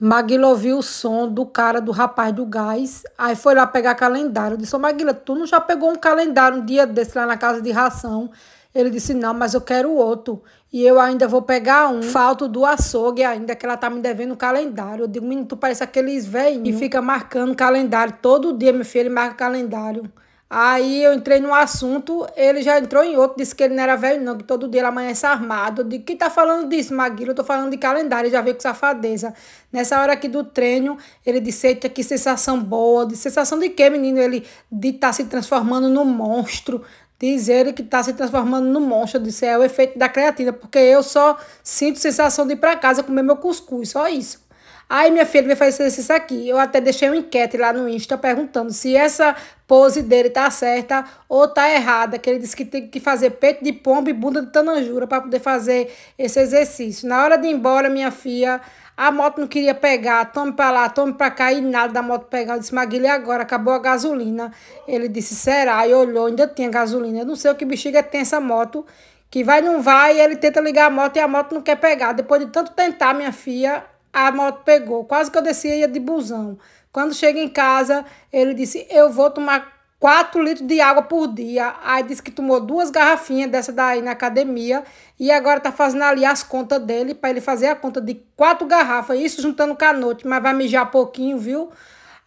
Maguila ouviu o som do cara do rapaz do gás, aí foi lá pegar calendário. Eu disse, ô Maguila, tu não já pegou um calendário um dia desse lá na casa de ração? Ele disse, não, mas eu quero outro. E eu ainda vou pegar um. Falto do açougue ainda, que ela tá me devendo um calendário. Eu digo, menino, tu parece aqueles velhinhos que fica marcando calendário. Todo dia, meu filho, ele marca calendário. Aí eu entrei num assunto, ele já entrou em outro, disse que ele não era velho, não, que todo dia ele amanhece armado. De quem tá falando disso, Maguila? Eu tô falando de calendário, já veio com safadeza. Nessa hora aqui do treino, ele disse: Eita, que sensação boa. De sensação de quê, menino? Ele de tá se transformando no monstro. Diz ele que tá se transformando no monstro. Eu disse: É o efeito da creatina, porque eu só sinto sensação de ir para casa comer meu cuscuz, só isso. Aí minha filha me fazer esse exercício aqui. Eu até deixei uma enquete lá no Insta perguntando se essa pose dele tá certa ou tá errada, que ele disse que tem que fazer peito de pombo e bunda de tananjura para poder fazer esse exercício. Na hora de ir embora, minha filha, a moto não queria pegar, tome para lá, tome para cá e nada da moto pegar. Eu disse, Maguilha, agora acabou a gasolina. Ele disse, será? E olhou, ainda tinha gasolina. Eu não sei o que bexiga tem essa moto que vai, não vai, ele tenta ligar a moto e a moto não quer pegar. Depois de tanto tentar, minha filha, a moto pegou. Quase que eu descia ia de busão. Quando chega em casa, ele disse: Eu vou tomar 4 litros de água por dia. Aí disse que tomou duas garrafinhas dessa daí na academia. E agora tá fazendo ali as contas dele, para ele fazer a conta de quatro garrafas. Isso juntando com a noite, mas vai mijar pouquinho, viu?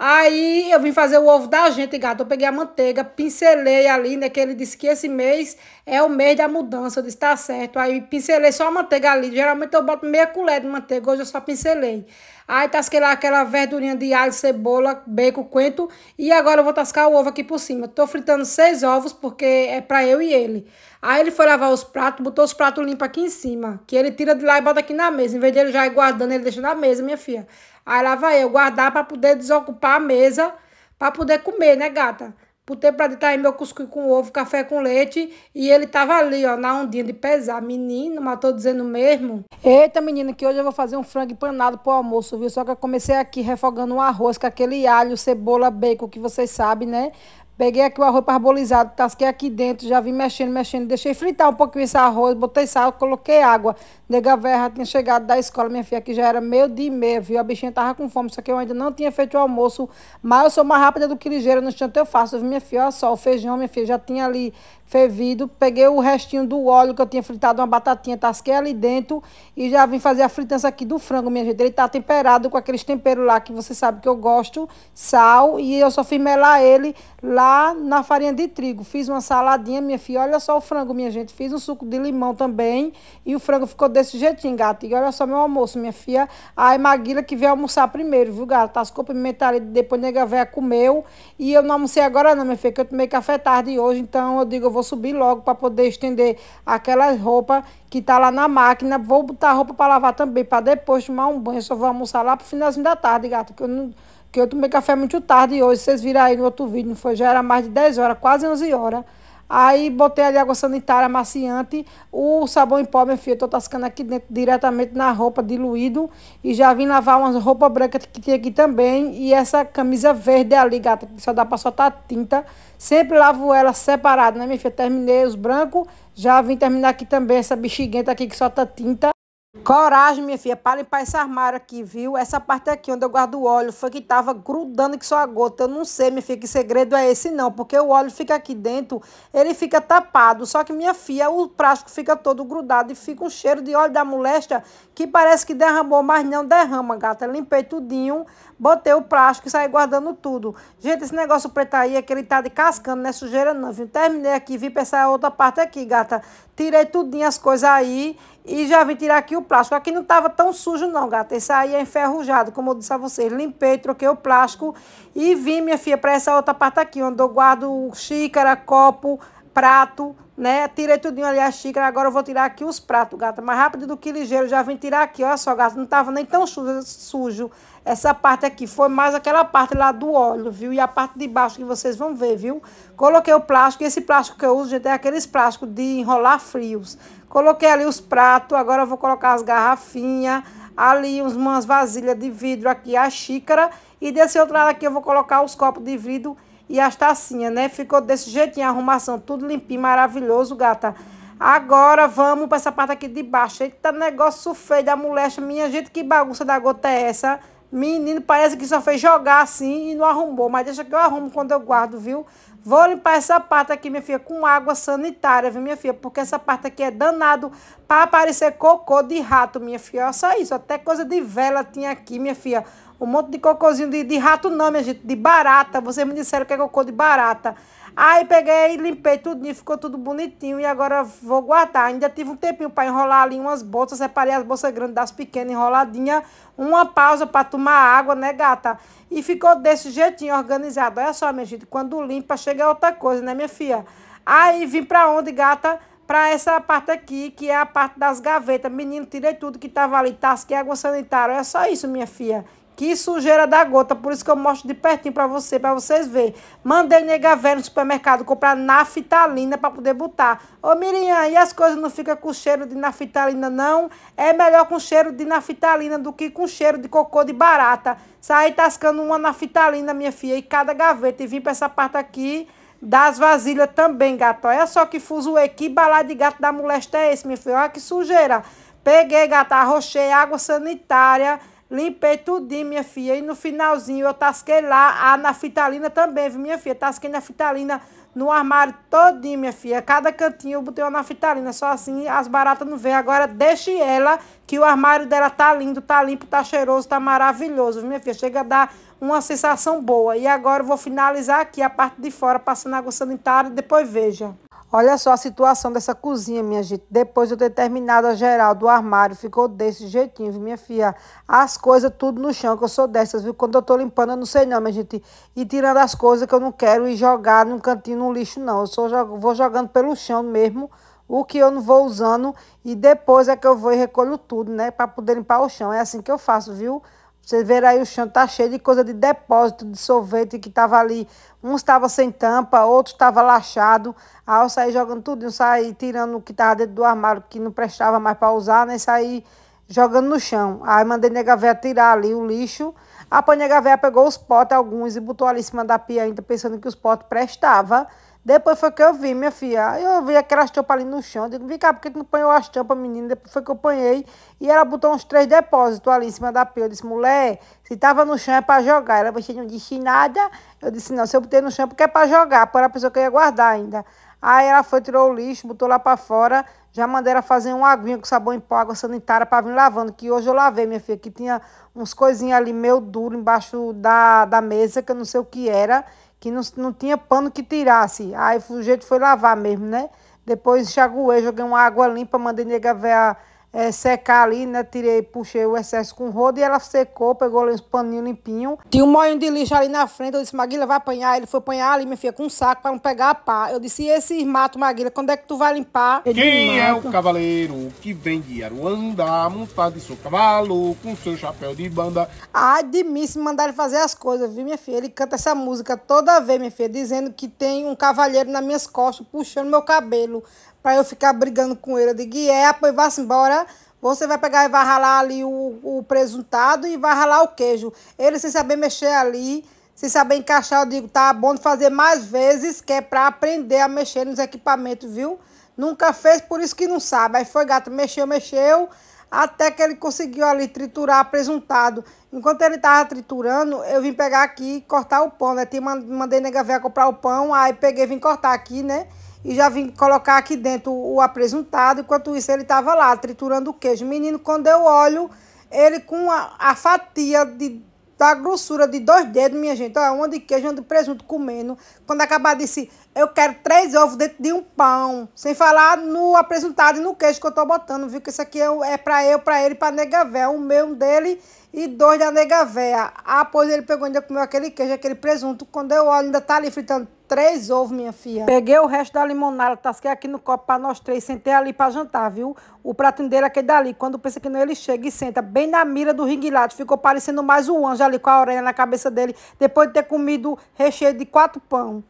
Aí eu vim fazer o ovo da gente, gato. Eu peguei a manteiga, pincelei ali, né? Que ele disse que esse mês é o mês da mudança. Eu disse, tá certo. Aí pincelei só a manteiga ali. Geralmente eu boto meia colher de manteiga, hoje eu só pincelei. Aí tasquei lá aquela verdurinha de alho, cebola, bacon, coentro. E agora eu vou tascar o ovo aqui por cima. Tô fritando seis ovos, porque é pra eu e ele. Aí ele foi lavar os pratos, botou os pratos limpos aqui em cima. Que ele tira de lá e bota aqui na mesa. Em vez dele já ir guardando, ele deixa na mesa, minha filha. Aí lá vai eu guardar para poder desocupar a mesa, para poder comer, né, gata? ter pra deitar aí meu cuscuz com ovo, café com leite. E ele tava ali, ó, na ondinha de pesar. Menino, mas tô dizendo mesmo. Eita, menina, que hoje eu vou fazer um frango empanado pro almoço, viu? Só que eu comecei aqui refogando um arroz com aquele alho, cebola, bacon, que vocês sabem, né? Peguei aqui o arroz parbolizado, tasquei aqui dentro, já vim mexendo, mexendo. Deixei fritar um pouquinho esse arroz, botei sal, coloquei água. Nega Verra tinha chegado da escola, minha filha, que já era meio de meia, viu? A bichinha tava com fome, só que eu ainda não tinha feito o almoço. Mas eu sou mais rápida do que ligeira, no instante eu faço, viu, minha filha? Olha só, o feijão, minha filha, já tinha ali fervido, peguei o restinho do óleo que eu tinha fritado uma batatinha, tasquei ali dentro e já vim fazer a fritança aqui do frango, minha gente. Ele tá temperado com aqueles temperos lá que você sabe que eu gosto, sal, e eu só fui melar ele lá na farinha de trigo. Fiz uma saladinha, minha filha, olha só o frango, minha gente. Fiz um suco de limão também e o frango ficou desse jeitinho, gato. E olha só meu almoço, minha filha. Aí Maguila que veio almoçar primeiro, viu, gato? Tascou pimenta ali, depois nega véia comeu e eu não almocei agora não, minha filha, que eu tomei café tarde hoje, então eu digo, eu vou vou subir logo para poder estender aquela roupa que tá lá na máquina. Vou botar a roupa para lavar também, para depois tomar um banho. Só vou almoçar lá pro finalzinho da tarde, gato, que eu não que eu tomei café muito tarde hoje, vocês viram aí no outro vídeo, não foi? Já era mais de 10 horas, quase 11 horas. Aí botei ali água sanitária amaciante, o sabão em pó, meu filho, eu tô tascando aqui dentro, diretamente na roupa, diluído. E já vim lavar umas roupas brancas que tinha aqui também. E essa camisa verde ali, gata, que só dá pra soltar tinta. Sempre lavo ela separada, né, minha filha? Terminei os brancos, já vim terminar aqui também essa bexiguenta aqui que solta tinta. Coragem, minha filha, para limpar esse armário aqui, viu? Essa parte aqui onde eu guardo o óleo foi que tava grudando que só a gota. Eu não sei, minha filha, que segredo é esse não, porque o óleo fica aqui dentro, ele fica tapado. Só que, minha filha, o plástico fica todo grudado e fica um cheiro de óleo da moléstia que parece que derramou, mas não derrama, gata. Eu limpei tudinho, botei o plástico e saí guardando tudo. Gente, esse negócio preto aí é que ele tá descascando, não é sujeira não, viu? Terminei aqui, vim pra essa outra parte aqui, gata. Tirei tudinho as coisas aí e já vim tirar aqui o plástico. Aqui não estava tão sujo não, gata. Esse aí é enferrujado, como eu disse a vocês. Limpei, troquei o plástico e vim, minha filha, para essa outra parte aqui, onde eu guardo xícara, copo, prato, né? Tirei tudinho ali a xícara, agora eu vou tirar aqui os pratos, gata. Mais rápido do que ligeiro, já vim tirar aqui, olha só, gata, não tava nem tão sujo, sujo essa parte aqui. Foi mais aquela parte lá do óleo, viu? E a parte de baixo que vocês vão ver, viu? Coloquei o plástico, e esse plástico que eu uso, gente, é aqueles plásticos de enrolar frios. Coloquei ali os pratos, agora eu vou colocar as garrafinhas, ali umas vasilhas de vidro aqui, a xícara. E desse outro lado aqui eu vou colocar os copos de vidro e as tacinhas, né? Ficou desse jeitinho, a arrumação, tudo limpinho, maravilhoso, gata. Agora vamos para essa parte aqui de baixo. Eita, negócio feio da molesta. Minha gente, que bagunça da gota é essa? Menino, parece que só fez jogar assim e não arrumou. Mas deixa que eu arrumo quando eu guardo, viu? Vou limpar essa parte aqui, minha filha, com água sanitária, viu, minha filha? Porque essa parte aqui é danado para aparecer cocô de rato, minha filha. Olha só isso, até coisa de vela tinha aqui, minha filha. Um monte de cocôzinho de, de rato não, minha gente, de barata. Vocês me disseram que é cocô de barata. Aí peguei, limpei tudo, ficou tudo bonitinho e agora vou guardar. Ainda tive um tempinho para enrolar ali umas bolsas, separei as bolsas grandes das pequenas, enroladinha, uma pausa para tomar água, né, gata? E ficou desse jeitinho organizado. Olha só, minha gente, quando limpa chega outra coisa, né, minha filha? Aí vim para onde, gata? Para essa parte aqui, que é a parte das gavetas. Menino, tirei tudo que tava ali, tasquei água sanitária. Olha só isso, minha filha. Que sujeira da gota, por isso que eu mostro de pertinho para você, para vocês verem. Mandei nega velho no supermercado comprar naftalina para poder botar. Ô Miriam, e as coisas não ficam com cheiro de naftalina, não? É melhor com cheiro de naftalina do que com cheiro de cocô de barata. Saí tascando uma naftalina, minha filha, em cada gaveta. E vim para essa parte aqui das vasilhas também, gato. Olha só que fuzuê, que balada de gato da molesta é esse, minha filha? Olha que sujeira. Peguei, gato, arrochei água sanitária Limpei tudinho, minha filha. E no finalzinho eu tasquei lá a ah, naftalina também, viu, minha filha? Tasquei naftalina no armário todinho, minha filha. Cada cantinho eu botei uma naftalina. Só assim as baratas não vêm. Agora deixe ela, que o armário dela tá lindo, tá limpo, tá cheiroso, tá maravilhoso, viu, minha filha? Chega a dar uma sensação boa. E agora eu vou finalizar aqui a parte de fora, passando água sanitária e depois veja. Olha só a situação dessa cozinha, minha gente. Depois de eu ter terminado a geral do armário, ficou desse jeitinho, viu, minha filha? As coisas tudo no chão, que eu sou dessas, viu? Quando eu tô limpando, eu não sei não, minha gente. E tirando as coisas que eu não quero e jogar num cantinho, no lixo, não. Eu vou jogando pelo chão mesmo, o que eu não vou usando. E depois é que eu vou e recolho tudo, né? Pra poder limpar o chão. É assim que eu faço, viu? Vocês viram aí o chão tá cheio de coisa de depósito de sorvete que tava ali. Uns estava sem tampa, outros estava lachado. Aí eu saí jogando tudo, eu saí tirando o que tava dentro do armário, que não prestava mais para usar, né? Saí jogando no chão. Aí mandei nega véia tirar ali o lixo. A nega véia pegou os potes, alguns, e botou ali em cima da pia ainda, pensando que os potes prestavam. Depois foi que eu vi, minha filha. Eu vi aquelas tampas ali no chão. digo, vem cá, por que não apanhou as tampas, menina? Depois foi que eu apanhei. E ela botou uns três depósitos ali em cima da pia. Eu disse, mulher, se tava no chão é para jogar. Ela você não disse nada. Eu disse, não, se eu botei no chão é porque é para jogar. Para a pessoa que ia guardar ainda. Aí ela foi, tirou o lixo, botou lá para fora. Já mandei ela fazer um aguinho com sabão em pó, água sanitária para vir lavando. Que hoje eu lavei, minha filha, que tinha uns coisinhas ali meio duro embaixo da, da mesa, que eu não sei o que era que não, não tinha pano que tirasse. Aí o jeito foi lavar mesmo, né? Depois enxaguei, joguei uma água limpa, mandei nega ver a é, secar ali, né? Tirei, puxei o excesso com rodo e ela secou, pegou ali uns paninhos limpinhos. Tinha um moinho de lixo ali na frente, eu disse, Maguila, vai apanhar. Ele foi apanhar ali, minha filha, com um saco para não pegar a pá. Eu disse, e esse mato, Maguila, quando é que tu vai limpar? Ele Quem é o cavaleiro que vem de Aruanda, montado em seu cavalo, com seu chapéu de banda? Ai de mim, se mandar ele fazer as coisas, viu, minha filha? Ele canta essa música toda vez, minha filha, dizendo que tem um cavalheiro nas minhas costas, puxando meu cabelo para eu ficar brigando com ele. Eu digo, é, pois vá-se embora. Você vai pegar e vai ralar ali o, o presuntado e vai ralar o queijo. Ele sem saber mexer ali, sem saber encaixar, eu digo, tá bom de fazer mais vezes, que é para aprender a mexer nos equipamentos, viu? Nunca fez, por isso que não sabe. Aí foi gato, mexeu, mexeu, até que ele conseguiu ali triturar presuntado. Enquanto ele tava triturando, eu vim pegar aqui e cortar o pão, né? Tinha, mandei nega ver comprar o pão, aí peguei vim cortar aqui, né? e já vim colocar aqui dentro o apresentado. Enquanto isso, ele estava lá triturando o queijo. Menino, quando eu olho, ele com a, a fatia de, da grossura de dois dedos, minha gente, ó, uma de queijo, uma de presunto comendo. Quando acabar, disse: eu quero três ovos dentro de um pão. Sem falar no apresentado e no queijo que eu tô botando, viu? Que isso aqui é, é pra eu, pra ele, pra nega véia. Um meu, dele e dois da nega véia. Ah, pois ele pegou ainda comeu aquele queijo, aquele presunto. Quando eu olho, ainda tá ali fritando três ovos, minha filha. Peguei o resto da limonada, tasquei aqui no copo pra nós três. Sentei ali pra jantar, viu? O pratinho dele é aquele dali. Quando pensa que não, ele chega e senta bem na mira do ringuilate. Ficou parecendo mais um anjo ali com a orelha na cabeça dele. Depois de ter comido recheio de quatro pão.